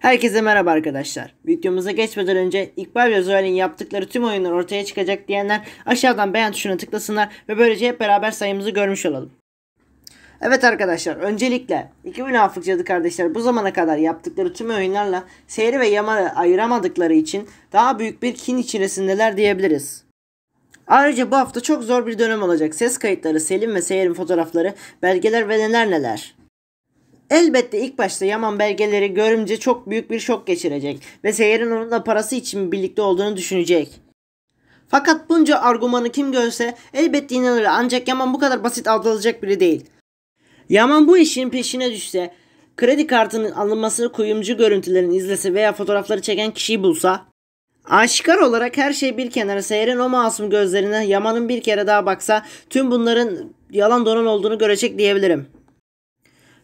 Herkese merhaba arkadaşlar. Videomuza geçmeden önce İkbal ve Zuhal'in yaptıkları tüm oyunlar ortaya çıkacak diyenler aşağıdan beğen tuşuna tıklasınlar ve böylece hep beraber sayımızı görmüş olalım. Evet arkadaşlar öncelikle iki münafık cadı kardeşler bu zamana kadar yaptıkları tüm oyunlarla seyri ve yamarı ayıramadıkları için daha büyük bir kin içerisindeler diyebiliriz. Ayrıca bu hafta çok zor bir dönem olacak. Ses kayıtları, Selim ve Seyir'in fotoğrafları, belgeler ve neler neler. Elbette ilk başta Yaman belgeleri görünce çok büyük bir şok geçirecek ve seyirin onunla parası için birlikte olduğunu düşünecek. Fakat bunca argümanı kim görse elbette inanır ancak Yaman bu kadar basit aldırılacak biri değil. Yaman bu işin peşine düşse, kredi kartının alınmasını kuyumcu görüntülerini izlese veya fotoğrafları çeken kişiyi bulsa, aşikar olarak her şey bir kenara seyirin o masum gözlerine Yaman'ın bir kere daha baksa tüm bunların yalan donan olduğunu görecek diyebilirim.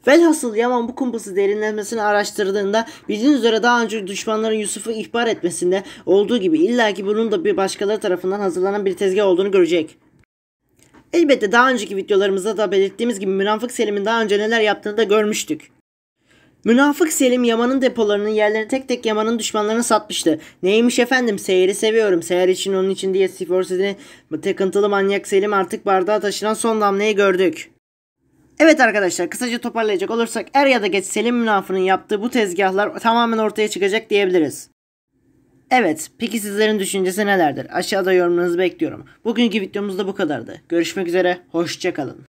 Velhasıl Yaman bu kumpası derinlemesine araştırdığında bildiğiniz üzere daha önce düşmanların Yusuf'u ihbar etmesinde olduğu gibi illaki bunun da bir başkaları tarafından hazırlanan bir tezgah olduğunu görecek. Elbette daha önceki videolarımızda da belirttiğimiz gibi Münafık Selim'in daha önce neler yaptığını da görmüştük. Münafık Selim Yaman'ın depolarının yerlerini tek tek Yaman'ın düşmanlarına satmıştı. Neymiş efendim seyri seviyorum. Seher için onun için diye Siforsiz'in takıntılı manyak Selim artık bardağa taşınan son damlayı gördük. Evet arkadaşlar kısaca toparlayacak olursak er ya da geç Selim Münafı'nın yaptığı bu tezgahlar tamamen ortaya çıkacak diyebiliriz. Evet peki sizlerin düşüncesi nelerdir? Aşağıda yorumlarınızı bekliyorum. Bugünkü videomuz da bu kadardı. Görüşmek üzere hoşçakalın.